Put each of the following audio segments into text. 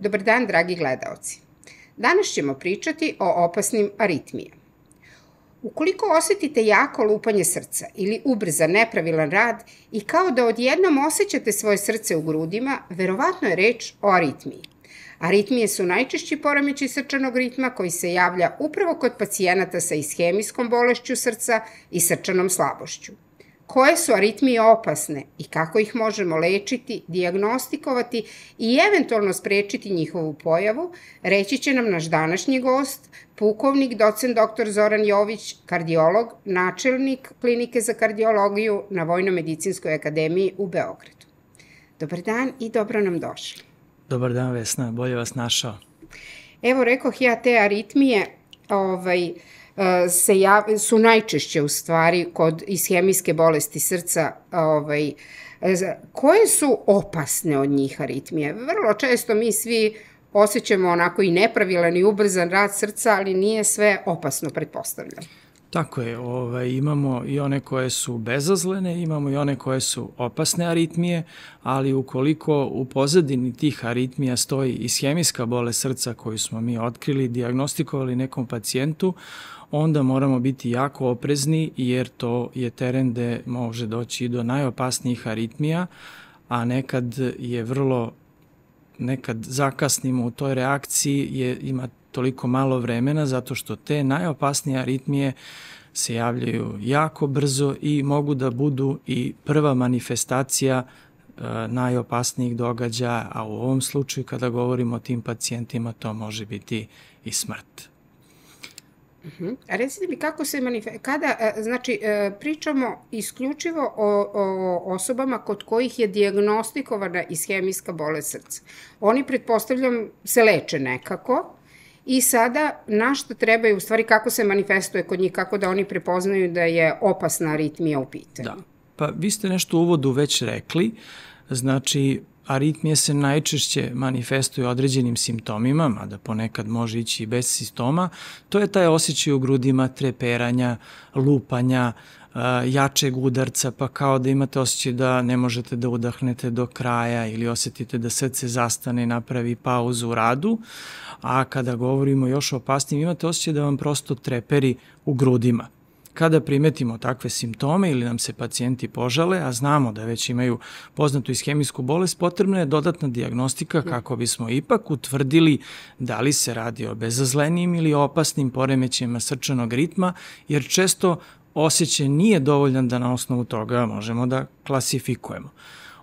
Dobar dan, dragi gledaoci. Danas ćemo pričati o opasnim aritmijama. Ukoliko osetite jako lupanje srca ili ubrza nepravilan rad i kao da odjednom osjećate svoje srce u grudima, verovatno je reč o aritmiji. Aritmije su najčešći poremeći srčanog ritma koji se javlja upravo kod pacijenata sa ishemijskom bolešću srca i srčanom slabošću koje su aritmije opasne i kako ih možemo lečiti, diagnostikovati i eventualno sprečiti njihovu pojavu, reći će nam naš današnji gost, pukovnik docent dr. Zoran Jović, kardiolog, načelnik klinike za kardiologiju na Vojno-medicinskoj akademiji u Beogradu. Dobar dan i dobro nam došli. Dobar dan Vesna, bolje vas našao. Evo rekoh ja te aritmije, ovaj, uh, E, se jav, su najčešće u stvari kod ishemijske bolesti srca ovaj, e, koje su opasne od njih aritmije? Vrlo često mi svi osjećamo onako i nepravilan i ubrzan rad srca, ali nije sve opasno, pretpostavljam. Tako je, ovaj, imamo i one koje su bezazlene, imamo i one koje su opasne aritmije, ali ukoliko u pozadini tih aritmija stoji ishemijska bolest srca koju smo mi otkrili, diagnostikovali nekom pacijentu, onda moramo biti jako oprezni jer to je teren gde može doći do najopasnijih aritmija, a nekad je vrlo nekad zakasnimo u toj reakciji je ima toliko malo vremena zato što te najopasnije aritmije se javljaju jako brzo i mogu da budu i prva manifestacija e, najopasnijih događaja, a u ovom slučaju kada govorimo o tim pacijentima to može biti i smrt. -huh. Mhm. Recite mi kako se manifestuje, kada, e, znači, e, pričamo isključivo o, o osobama kod kojih je diagnostikovana ishemijska bolest srca. Oni, pretpostavljam, se leče nekako, I sada na što trebaju, u stvari kako se manifestuje kod njih, kako da oni prepoznaju da je opasna aritmija u pitanju? Da, pa vi ste nešto u uvodu već rekli, znači aritmije se najčešće manifestuju određenim simptomima, mada ponekad može ići i bez simptoma, to je taj osjećaj u grudima treperanja, lupanja, jačeg udarca, pa kao da imate osjećaj da ne možete da udahnete do kraja ili osetite da srce zastane i napravi pauzu u radu, a kada govorimo još o opasnim, imate osjećaj da vam prosto treperi u grudima Kada primetimo takve simptome ili nam se pacijenti požale, a znamo da već imaju poznatu ishemijsku bolest, potrebna je dodatna diagnostika da. kako bismo ipak utvrdili da li se radi o bezazlenim ili opasnim poremećajima srčanog ritma, jer često osjećaj nije dovoljan da na osnovu toga možemo da klasifikujemo.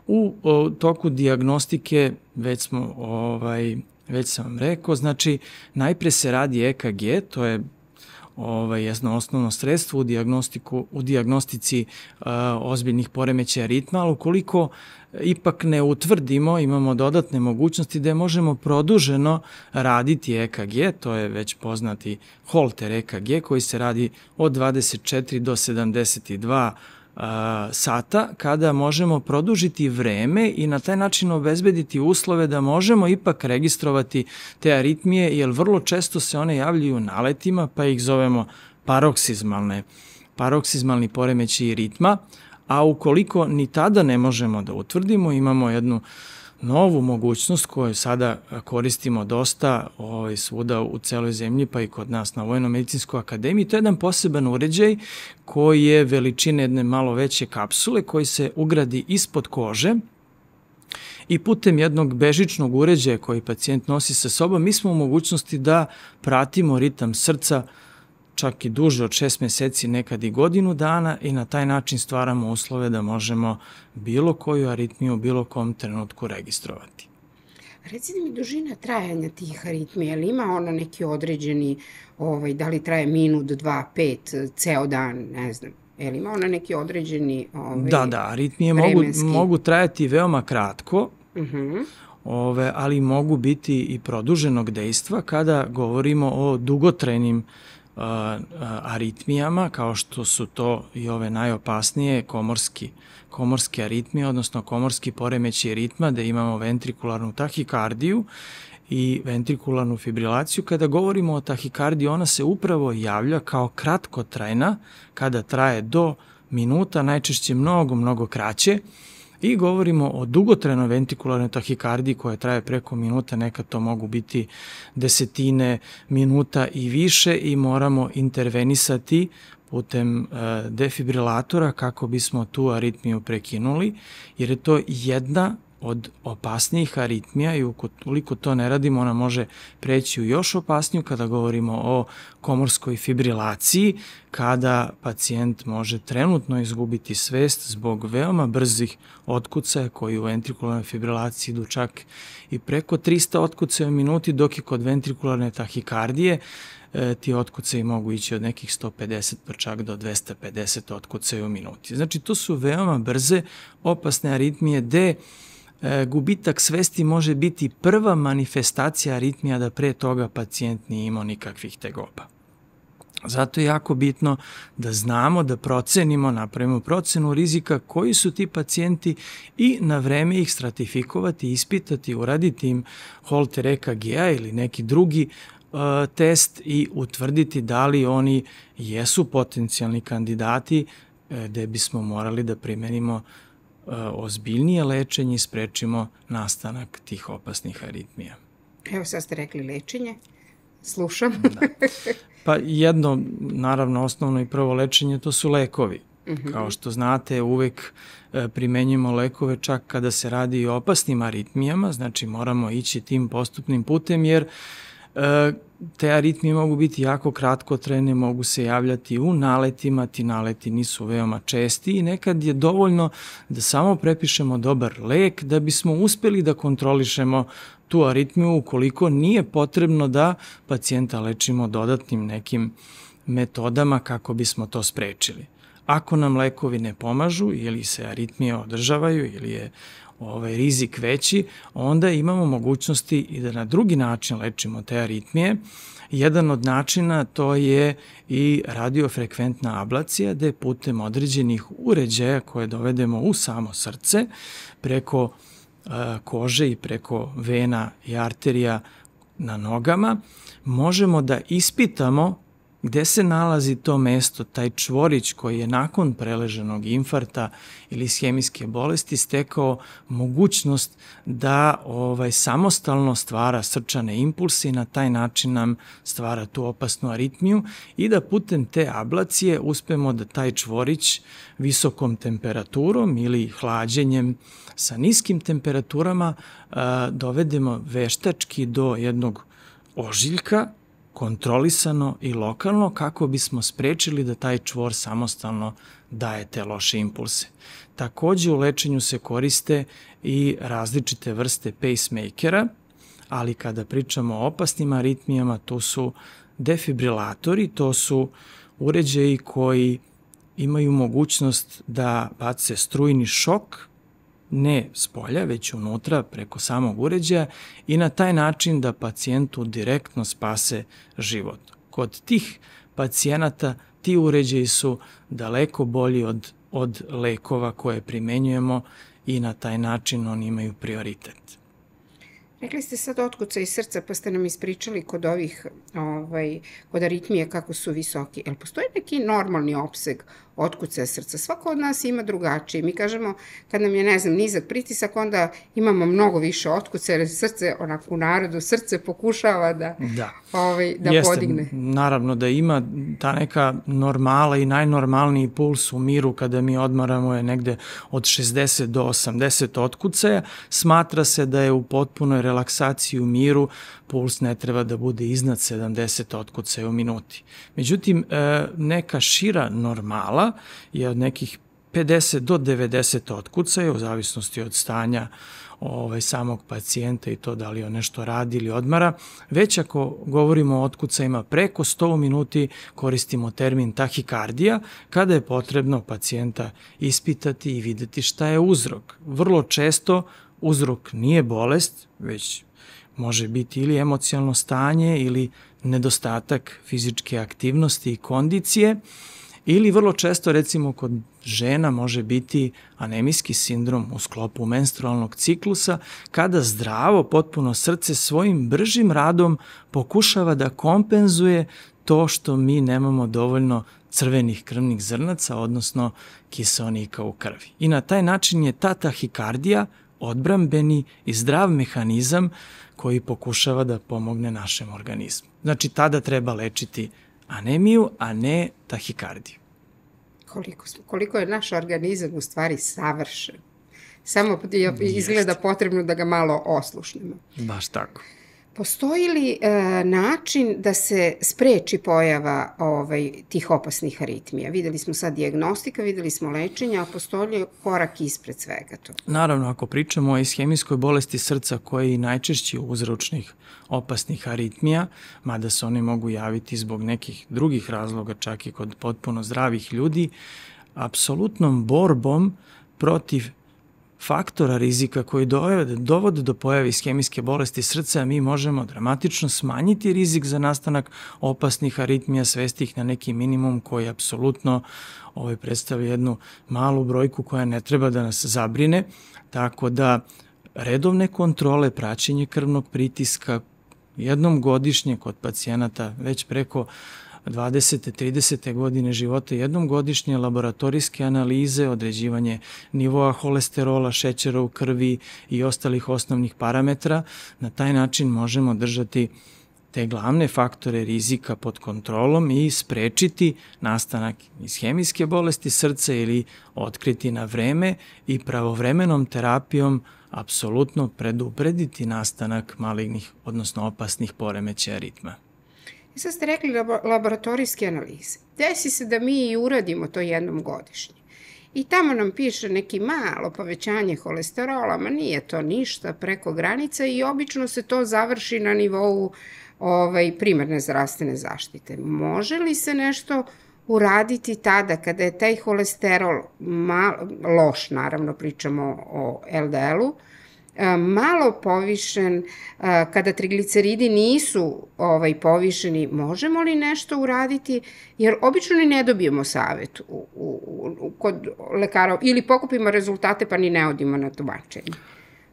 U o, toku diagnostike već smo ovaj već sam vam rekao, znači najpre se radi EKG, to je ovaj, jedno osnovno sredstvo u, diagnostiku, u diagnostici e, ozbiljnih poremećaja ritma, ali ukoliko ipak ne utvrdimo, imamo dodatne mogućnosti da možemo produženo raditi EKG, to je već poznati holter EKG koji se radi od 24 do 72 sata kada možemo produžiti vreme i na taj način obezbediti uslove da možemo ipak registrovati te aritmije, jer vrlo često se one javljaju naletima, pa ih zovemo paroksizmalne, paroksizmalni poremeći ritma, a ukoliko ni tada ne možemo da utvrdimo, imamo jednu uh, novu mogućnost koju sada e, koristimo dosta ovaj, svuda u celoj zemlji, pa i kod nas na Vojno-medicinskoj akademiji. To je jedan poseban uređaj koji je veličine jedne malo veće kapsule koji se ugradi ispod kože i putem jednog bežičnog uređaja koji pacijent nosi sa sobom mi smo u mogućnosti da pratimo ritam srca, čak i duže od šest meseci, nekad i godinu dana i na taj način stvaramo uslove da možemo bilo koju aritmiju u bilo kom trenutku registrovati. Reci da mi dužina trajanja tih aritmija, ali ima ona neki određeni, ovaj, da li traje minut, dva, pet, ceo dan, ne znam. Je li ima ona neki određeni ovaj, Da, da, aritmije mogu, mogu trajati veoma kratko, uh mhm. -huh. ove, ali mogu biti i produženog dejstva kada govorimo o dugotrajnim uh, aritmijama, kao što su to i ove najopasnije, komorski, komorske aritmije, odnosno komorski poremeći ritma, da imamo ventrikularnu tahikardiju i ventrikularnu fibrilaciju. Kada govorimo o tahikardiji, ona se upravo javlja kao kratkotrajna, kada traje do minuta, najčešće mnogo, mnogo kraće, i govorimo o dugotrajnoj ventikularnoj tahikardiji koja traje preko minuta, nekad to mogu biti desetine minuta i više i moramo intervenisati putem e, defibrilatora kako bismo tu aritmiju prekinuli, jer je to jedna od opasnijih aritmija i ukoliko to ne radimo ona može preći u još opasniju kada govorimo o komorskoj fibrilaciji kada pacijent može trenutno izgubiti svest zbog veoma brzih otkucaja koji u ventrikularnoj fibrilaciji idu čak i preko 300 otkucaja u minuti dok je kod ventrikularne tahikardije e, ti otkucaji mogu ići od nekih 150 pa čak do 250 otkucaja u minuti. Znači, to su veoma brze, opasne aritmije gde E, gubitak svesti može biti prva manifestacija aritmija da pre toga pacijent nije imao nikakvih tegoba. Zato je jako bitno da znamo, da procenimo, napravimo procenu rizika koji su ti pacijenti i na vreme ih stratifikovati, ispitati, uraditi im holter EKG-a ili neki drugi e, test i utvrditi da li oni jesu potencijalni kandidati e, gde bismo morali da primenimo E, ozbiljnije lečenje i sprečimo nastanak tih opasnih aritmija. Evo sad ste rekli lečenje, slušam. da. Pa jedno, naravno, osnovno i prvo lečenje to su lekovi. -hmm. Kao što znate, uvek e, primenjujemo lekove čak kada se radi o opasnim aritmijama, znači moramo ići tim postupnim putem jer e, te aritmije mogu biti jako kratko trene, mogu se javljati u naletima, ti naleti nisu veoma česti i nekad je dovoljno da samo prepišemo dobar lek da bismo uspeli da kontrolišemo tu aritmiju ukoliko nije potrebno da pacijenta lečimo dodatnim nekim metodama kako bismo to sprečili. Ako nam lekovi ne pomažu ili se aritmije održavaju ili je ovaj, rizik veći, onda imamo mogućnosti i da na drugi način lečimo te aritmije. Jedan od načina to je i radiofrekventna ablacija, gde putem određenih uređaja koje dovedemo u samo srce, preko eh, kože i preko vena i arterija na nogama, možemo da ispitamo gde se nalazi to mesto, taj čvorić koji je nakon preleženog infarta ili ishemijske bolesti stekao mogućnost da ovaj samostalno stvara srčane impulse i na taj način nam stvara tu opasnu aritmiju i da putem te ablacije uspemo da taj čvorić visokom temperaturom ili hlađenjem sa niskim temperaturama dovedemo veštački do jednog ožiljka kontrolisano i lokalno kako bismo sprečili da taj čvor samostalno daje te loše impulse. Takođe u lečenju se koriste i različite vrste pacemakera, ali kada pričamo o opasnim aritmijama, to su defibrilatori, to su uređaji koji imaju mogućnost da bace strujni šok ne spolja, već unutra preko samog uređaja i na taj način da pacijentu direktno spase život. Kod tih pacijenata ti uređaji su daleko bolji od, od lekova koje primenjujemo i na taj način oni imaju prioritet. Rekli ste sad otkuca iz srca, pa ste nam ispričali kod ovih, ovaj, kod aritmije kako su visoki. Jel postoji neki normalni opseg otkuca srca? Svako od nas ima drugačije. Mi kažemo, kad nam je, ne znam, nizak pritisak, onda imamo mnogo više otkuca, jer srce, onako u narodu, srce pokušava da, da. Ovaj, da Jeste, podigne. Naravno da ima ta neka normala i najnormalniji puls u miru kada mi odmaramo je negde od 60 do 80 otkucaja. Smatra se da je u potpunoj relaciji relaksaciji u miru, puls ne treba da bude iznad 70 otkucaja u minuti. Međutim, e, neka šira normala je od nekih 50 do 90 otkucaja u zavisnosti od stanja ovaj, samog pacijenta i to da li on nešto radi ili odmara. Već ako govorimo o otkucajima preko 100 u minuti koristimo termin tahikardija kada je potrebno pacijenta ispitati i videti šta je uzrok. Vrlo često uzrok nije bolest, već može biti ili emocijalno stanje ili nedostatak fizičke aktivnosti i kondicije ili vrlo često recimo kod žena može biti anemijski sindrom u sklopu menstrualnog ciklusa kada zdravo potpuno srce svojim bržim radom pokušava da kompenzuje to što mi nemamo dovoljno crvenih krvnih zrnaca, odnosno kiselnika u krvi. I na taj način je ta tahikardija, odbrambeni i zdrav mehanizam koji pokušava da pomogne našem organizmu. Znači, tada treba lečiti anemiju, a ne tahikardiju. Koliko, smo, koliko je naš organizam u stvari savršen. Samo izgleda Jeste. potrebno da ga malo oslušnemo. Baš tako. Postoji li e, način da se spreči pojava ovaj, tih opasnih aritmija? Videli smo sad diagnostika, videli smo lečenje, a postoji li korak ispred svega to? Naravno, ako pričamo o ishemijskoj bolesti srca koji je najčešći uzročnih opasnih aritmija, mada se one mogu javiti zbog nekih drugih razloga, čak i kod potpuno zdravih ljudi, apsolutnom borbom protiv faktora rizika koji dovode, dovode do pojave iskemijske bolesti srca, mi možemo dramatično smanjiti rizik za nastanak opasnih aritmija, svesti ih na neki minimum koji apsolutno ovaj, predstavlja jednu malu brojku koja ne treba da nas zabrine, tako da redovne kontrole, praćenje krvnog pritiska, jednom godišnje kod pacijenata već preko 20. 30. godine života jednom godišnje laboratorijske analize, određivanje nivoa holesterola, šećera u krvi i ostalih osnovnih parametra. Na taj način možemo držati te glavne faktore rizika pod kontrolom i sprečiti nastanak ishemijske bolesti srca ili otkriti na vreme i pravovremenom terapijom apsolutno preduprediti nastanak malignih, odnosno opasnih poremećaja ritma. I sad ste rekli laboratorijske analize. Desi se da mi i uradimo to jednom godišnje. I tamo nam piše neki malo povećanje holesterola, ma nije to ništa preko granica i obično se to završi na nivou ovaj, primarne zdravstvene zaštite. Može li se nešto uraditi tada kada je taj holesterol mal, loš, naravno pričamo o LDL-u, malo povišen, kada trigliceridi nisu ovaj, povišeni, možemo li nešto uraditi? Jer obično ni ne dobijemo savet u, u, u, kod lekara ili pokupimo rezultate pa ni ne odimo na tumačenje.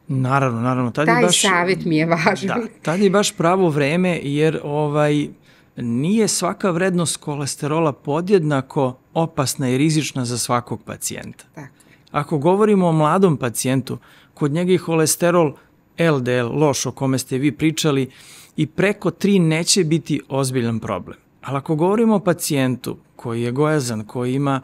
Naravno, naravno. Tad Taj baš, savjet mi je važan. Da, tad je baš pravo vreme jer ovaj, nije svaka vrednost kolesterola podjednako opasna i rizična za svakog pacijenta. Tako. Ako govorimo o mladom pacijentu, kod njega i holesterol LDL loš o kome ste vi pričali i preko 3 neće biti ozbiljan problem. Ali ako govorimo o pacijentu koji je gojazan, koji ima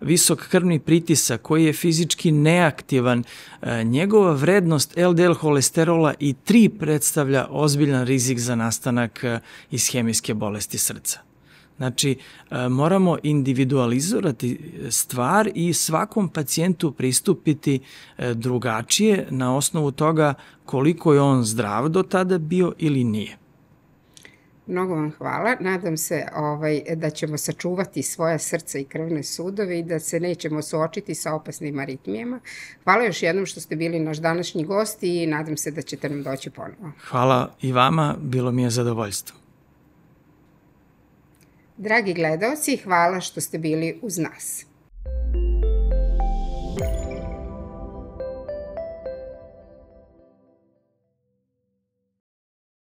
visok krvni pritisak, koji je fizički neaktivan, e, njegova vrednost LDL holesterola i 3 predstavlja ozbiljan rizik za nastanak e, ishemijske bolesti srca. Znači, e, moramo individualizovati stvar i svakom pacijentu pristupiti e, drugačije na osnovu toga koliko je on zdrav do tada bio ili nije. Mnogo vam hvala. Nadam se ovaj, da ćemo sačuvati svoja srca i krvne sudove i da se nećemo suočiti sa opasnim aritmijama. Hvala još jednom što ste bili naš današnji gost i nadam se da ćete nam doći ponovo. Hvala i vama, bilo mi je zadovoljstvo. Dragi gledaoci, hvala što ste bili uz nas.